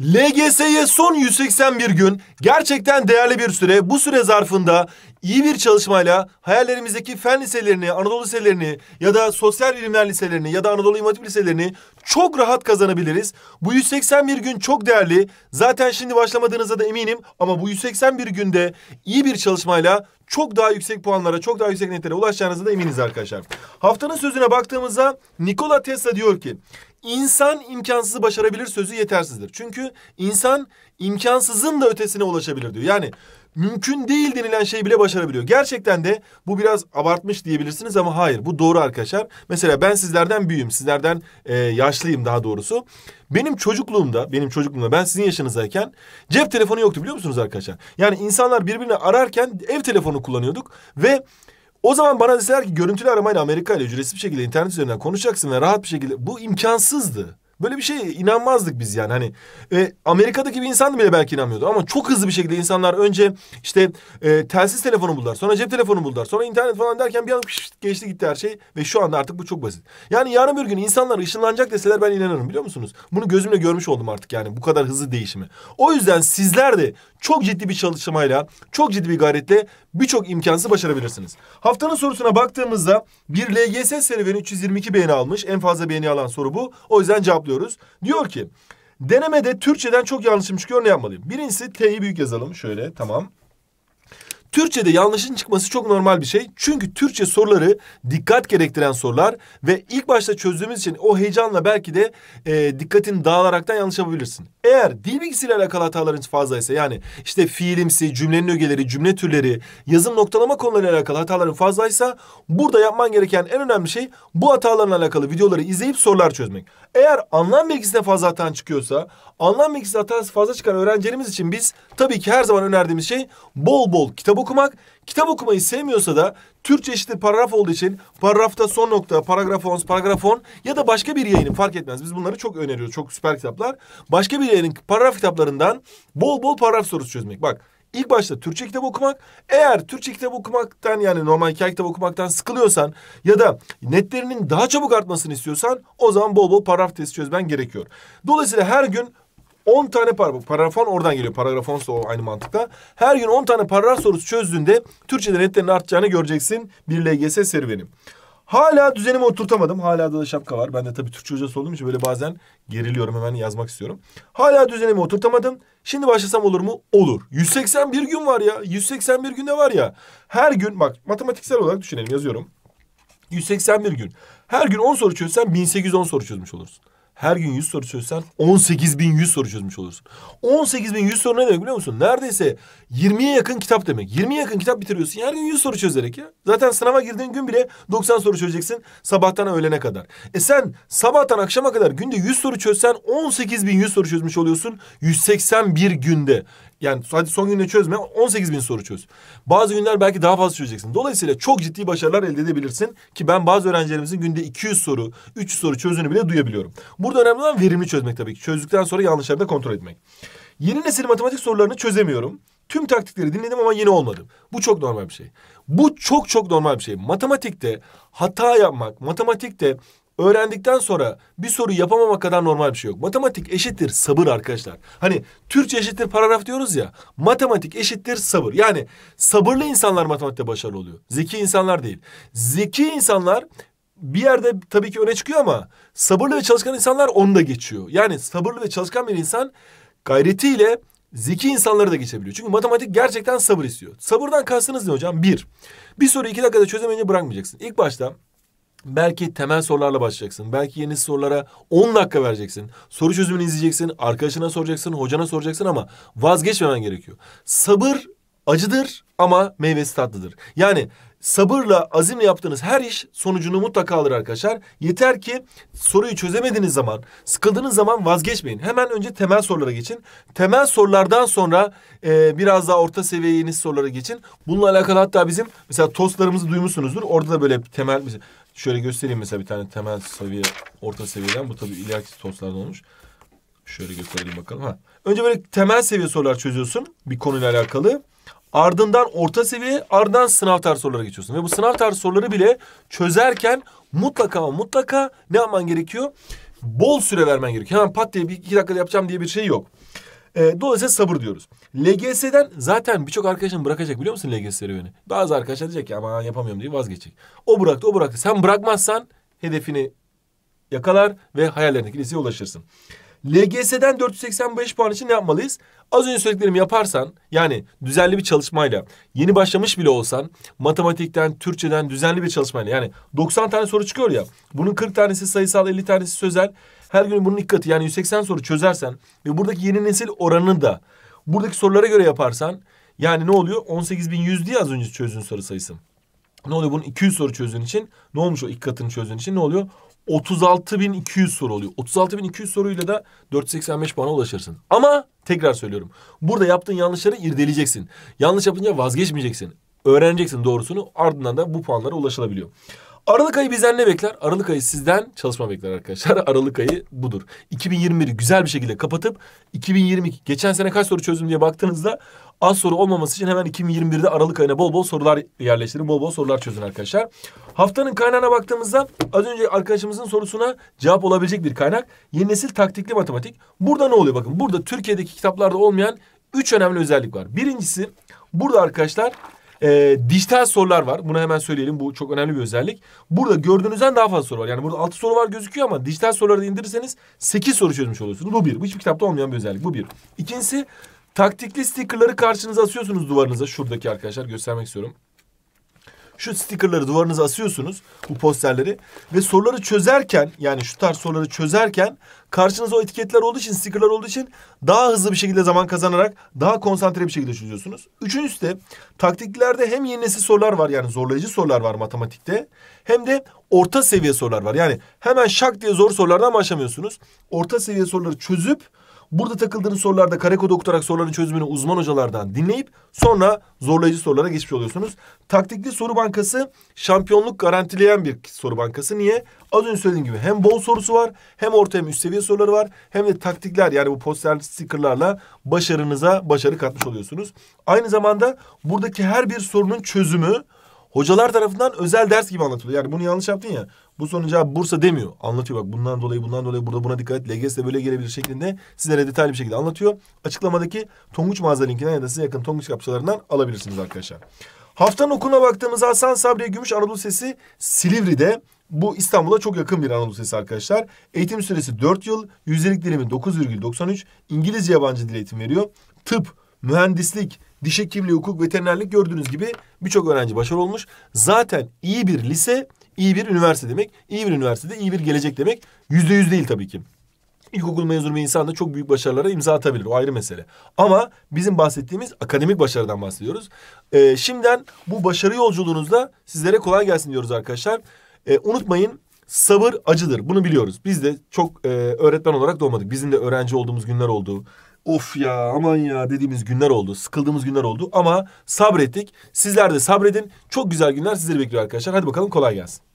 LGS'ye son 181 gün gerçekten değerli bir süre. Bu süre zarfında iyi bir çalışmayla hayallerimizdeki fen liselerini, Anadolu liselerini ya da sosyal bilimler liselerini ya da Anadolu İmam liselerini çok rahat kazanabiliriz. Bu 181 gün çok değerli. Zaten şimdi başlamadığınızda da eminim ama bu 181 günde iyi bir çalışmayla çok daha yüksek puanlara, çok daha yüksek netlere ulaşacağınıza da eminiz arkadaşlar. Haftanın sözüne baktığımızda Nikola Tesla diyor ki İnsan imkansızı başarabilir sözü yetersizdir. Çünkü insan imkansızın da ötesine ulaşabilir diyor. Yani mümkün değil denilen şeyi bile başarabiliyor. Gerçekten de bu biraz abartmış diyebilirsiniz ama hayır bu doğru arkadaşlar. Mesela ben sizlerden büyüğüm, sizlerden e, yaşlıyım daha doğrusu. Benim çocukluğumda, benim çocukluğumda ben sizin yaşınızdayken cep telefonu yoktu biliyor musunuz arkadaşlar? Yani insanlar birbirini ararken ev telefonu kullanıyorduk ve o zaman bana deseler ki görüntülü aramayla Amerika ile ücretsiz bir şekilde internet üzerinden konuşacaksın ve rahat bir şekilde bu imkansızdı. Böyle bir şey inanmazdık biz yani hani. E, Amerika'daki bir insan bile belki inanmıyordu ama çok hızlı bir şekilde insanlar önce işte e, telsiz telefonu buldular. Sonra cep telefonu buldular. Sonra internet falan derken bir an geçti gitti her şey ve şu anda artık bu çok basit. Yani yarın bir gün insanlar ışınlanacak deseler ben inanırım biliyor musunuz? Bunu gözümle görmüş oldum artık yani bu kadar hızlı değişimi. O yüzden sizler de çok ciddi bir çalışmayla, çok ciddi bir gayretle birçok imkansız başarabilirsiniz. Haftanın sorusuna baktığımızda bir LGS serüveni 322 beğeni almış. En fazla beğeni alan soru bu. O yüzden cevaplıyorum başlıyoruz. Diyor ki denemede Türkçeden çok yanlışım çıkıyor ne yapmalıyım? Birincisi T'yi büyük yazalım şöyle tamam. Türkçe'de yanlışın çıkması çok normal bir şey. Çünkü Türkçe soruları dikkat gerektiren sorular ve ilk başta çözdüğümüz için o heyecanla belki de e, dikkatin dağılaraktan yanlış yapabilirsin. Eğer dil bilgisiyle alakalı hatalarınız fazlaysa yani işte fiilimsi, cümlenin ögeleri, cümle türleri, yazım noktalama konularıyla alakalı hataların fazlaysa burada yapman gereken en önemli şey bu hatalarla alakalı videoları izleyip sorular çözmek. Eğer anlam bilgisine fazla hata çıkıyorsa, anlam bilgisi hatası fazla çıkan öğrencilerimiz için biz tabii ki her zaman önerdiğimiz şey bol bol kitabı okumak. Kitap okumayı sevmiyorsa da Türkçe eşittir paragraf olduğu için paragrafta son nokta, paragraf 10, paragraf 10 ya da başka bir yayının fark etmez. Biz bunları çok öneriyoruz. Çok süper kitaplar. Başka bir yayının paragraf kitaplarından bol bol paragraf sorusu çözmek. Bak ilk başta Türkçe kitap okumak. Eğer Türkçe kitap okumaktan yani normal hikaye kitap okumaktan sıkılıyorsan ya da netlerinin daha çabuk artmasını istiyorsan o zaman bol bol paragraf testi çözmen gerekiyor. Dolayısıyla her gün 10 tane paragraf, paragrafon oradan geliyor. Paragrafon o aynı mantıkta. Her gün 10 tane paragraf sorusu çözdüğünde Türkçe'de netlerin artacağını göreceksin. Bir LGS serüveni. Hala düzenimi oturtamadım. Hala da, da şapka var. Ben de tabii Türkçe hocası olduğum için böyle bazen geriliyorum. Hemen yazmak istiyorum. Hala düzenimi oturtamadım. Şimdi başlasam olur mu? Olur. 181 gün var ya. 181 günde var ya. Her gün bak matematiksel olarak düşünelim yazıyorum. 181 gün. Her gün 10 soru çözsen 1810 soru çözmüş olursun her gün 100 soru çözsen 18.100 soru çözmüş olursun. 18.100 soru ne demek biliyor musun? Neredeyse 20'ye yakın kitap demek. 20'ye yakın kitap bitiriyorsun. Her gün 100 soru çözerek ya. Zaten sınava girdiğin gün bile 90 soru çözeceksin sabahtan öğlene kadar. E sen sabahtan akşama kadar günde 100 soru çözsen 18.100 soru çözmüş oluyorsun 181 günde. Yani hadi son günde çözme 18 bin soru çöz. Bazı günler belki daha fazla çözeceksin. Dolayısıyla çok ciddi başarılar elde edebilirsin. Ki ben bazı öğrencilerimizin günde 200 soru, 3 soru çözdüğünü bile duyabiliyorum. Burada önemli olan verimli çözmek tabii ki. Çözdükten sonra yanlışları da kontrol etmek. Yeni nesil matematik sorularını çözemiyorum. Tüm taktikleri dinledim ama yine olmadım. Bu çok normal bir şey. Bu çok çok normal bir şey. Matematikte hata yapmak, matematikte öğrendikten sonra bir soru yapamama kadar normal bir şey yok. Matematik eşittir sabır arkadaşlar. Hani Türkçe eşittir paragraf diyoruz ya. Matematik eşittir sabır. Yani sabırlı insanlar matematikte başarılı oluyor. Zeki insanlar değil. Zeki insanlar bir yerde tabii ki öne çıkıyor ama sabırlı ve çalışkan insanlar onu da geçiyor. Yani sabırlı ve çalışkan bir insan gayretiyle zeki insanları da geçebiliyor. Çünkü matematik gerçekten sabır istiyor. Sabırdan kastınız ne hocam? Bir, bir soru iki dakikada çözemeyince bırakmayacaksın. İlk başta Belki temel sorularla başlayacaksın. Belki yeni sorulara 10 dakika vereceksin. Soru çözümünü izleyeceksin. Arkadaşına soracaksın, hocana soracaksın ama vazgeçmemen gerekiyor. Sabır acıdır ama meyvesi tatlıdır. Yani sabırla, azimle yaptığınız her iş sonucunu mutlaka alır arkadaşlar. Yeter ki soruyu çözemediğiniz zaman, sıkıldığınız zaman vazgeçmeyin. Hemen önce temel sorulara geçin. Temel sorulardan sonra e, biraz daha orta seviye yeni sorulara geçin. Bununla alakalı hatta bizim mesela tostlarımızı duymuşsunuzdur. Orada da böyle temel... Mesela, Şöyle göstereyim mesela bir tane temel seviye, orta seviyeden. Bu tabii ileriki tostlardan olmuş. Şöyle göstereyim bakalım. Ha. Önce böyle temel seviye sorular çözüyorsun bir konuyla alakalı. Ardından orta seviye, ardından sınav tarzı sorulara geçiyorsun. Ve bu sınav tarzı soruları bile çözerken mutlaka mutlaka ne yapman gerekiyor? Bol süre vermen gerekiyor. Hemen pat diye bir iki dakikada yapacağım diye bir şey yok. E, dolayısıyla sabır diyoruz. LGS'den zaten birçok arkadaşım bırakacak biliyor musun LGS serüveni? Bazı arkadaşlar diyecek ki ama yapamıyorum diye vazgeçecek. O bıraktı o bıraktı. Sen bırakmazsan hedefini yakalar ve hayallerindeki liseye ulaşırsın. LGS'den 485 puan için ne yapmalıyız? Az önce söylediklerimi yaparsan yani düzenli bir çalışmayla yeni başlamış bile olsan matematikten, Türkçeden düzenli bir çalışmayla yani 90 tane soru çıkıyor ya bunun 40 tanesi sayısal 50 tanesi sözel her gün bunun dikkati yani 180 soru çözersen ve buradaki yeni nesil oranını da buradaki sorulara göre yaparsan yani ne oluyor 18100 diye az önce çözdüğün soru sayısı. Ne oluyor bunun 200 soru çözdüğün için ne olmuş o ilk katını çözdüğün için ne oluyor? 36.200 soru oluyor. 36.200 soruyla da 485 puana ulaşırsın. Ama tekrar söylüyorum. Burada yaptığın yanlışları irdeleyeceksin. Yanlış yapınca vazgeçmeyeceksin. Öğreneceksin doğrusunu. Ardından da bu puanlara ulaşılabiliyor. Aralık ayı bizden ne bekler? Aralık ayı sizden çalışma bekler arkadaşlar. Aralık ayı budur. 2021'i güzel bir şekilde kapatıp 2022 geçen sene kaç soru çözdüm diye baktığınızda az soru olmaması için hemen 2021'de Aralık ayına bol bol sorular yerleştirin. Bol bol sorular çözün arkadaşlar. Haftanın kaynağına baktığımızda az önce arkadaşımızın sorusuna cevap olabilecek bir kaynak. Yeni nesil taktikli matematik. Burada ne oluyor bakın. Burada Türkiye'deki kitaplarda olmayan üç önemli özellik var. Birincisi burada arkadaşlar e, dijital sorular var. Bunu hemen söyleyelim. Bu çok önemli bir özellik. Burada gördüğünüzden daha fazla soru var. Yani burada altı soru var gözüküyor ama dijital soruları indirirseniz sekiz soru çözmüş oluyorsunuz. Bu bir. Bu hiçbir kitapta olmayan bir özellik. Bu bir. İkincisi Taktikli stickerları karşınıza asıyorsunuz duvarınıza. Şuradaki arkadaşlar göstermek istiyorum. Şu stickerları duvarınıza asıyorsunuz bu posterleri ve soruları çözerken yani şu tarz soruları çözerken karşınıza o etiketler olduğu için stickerlar olduğu için daha hızlı bir şekilde zaman kazanarak daha konsantre bir şekilde çözüyorsunuz. Üçüncüsü de taktiklerde hem yeni nesil sorular var yani zorlayıcı sorular var matematikte hem de orta seviye sorular var. Yani hemen şak diye zor sorulardan başlamıyorsunuz. Orta seviye soruları çözüp Burada takıldığınız sorularda kare kod okutarak soruların çözümünü uzman hocalardan dinleyip sonra zorlayıcı sorulara geçmiş oluyorsunuz. Taktikli soru bankası şampiyonluk garantileyen bir soru bankası. Niye? Az önce söylediğim gibi hem bol sorusu var hem orta hem üst seviye soruları var. Hem de taktikler yani bu poster stickerlarla başarınıza başarı katmış oluyorsunuz. Aynı zamanda buradaki her bir sorunun çözümü hocalar tarafından özel ders gibi anlatılıyor. Yani bunu yanlış yaptın ya. Bu sonuca Bursa demiyor. Anlatıyor bak bundan dolayı bundan dolayı burada buna dikkat et. LGS de böyle gelebilir şeklinde sizlere detaylı bir şekilde anlatıyor. Açıklamadaki Tonguç mağaza linkinden ya da size yakın Tonguç kapçalarından alabilirsiniz arkadaşlar. Haftanın okuluna baktığımızda Hasan Sabri Gümüş Anadolu Sesi Silivri'de bu İstanbul'a çok yakın bir Anadolu Sesi arkadaşlar. Eğitim süresi 4 yıl, yüzdelik dilimi 9,93, İngilizce yabancı dil eğitim veriyor. Tıp, mühendislik, diş hekimliği, hukuk, veterinerlik gördüğünüz gibi birçok öğrenci başarılı olmuş. Zaten iyi bir lise, iyi bir üniversite demek. İyi bir üniversitede iyi bir gelecek demek. Yüzde yüz değil tabii ki. İlkokul mezunu bir insan da çok büyük başarılara imza atabilir. O ayrı mesele. Ama bizim bahsettiğimiz akademik başarıdan bahsediyoruz. Ee, şimdiden bu başarı yolculuğunuzda sizlere kolay gelsin diyoruz arkadaşlar. Ee, unutmayın sabır acıdır. Bunu biliyoruz. Biz de çok e, öğretmen olarak doğmadık. Bizim de öğrenci olduğumuz günler oldu of ya aman ya dediğimiz günler oldu. Sıkıldığımız günler oldu ama sabrettik. Sizler de sabredin. Çok güzel günler sizleri bekliyor arkadaşlar. Hadi bakalım kolay gelsin.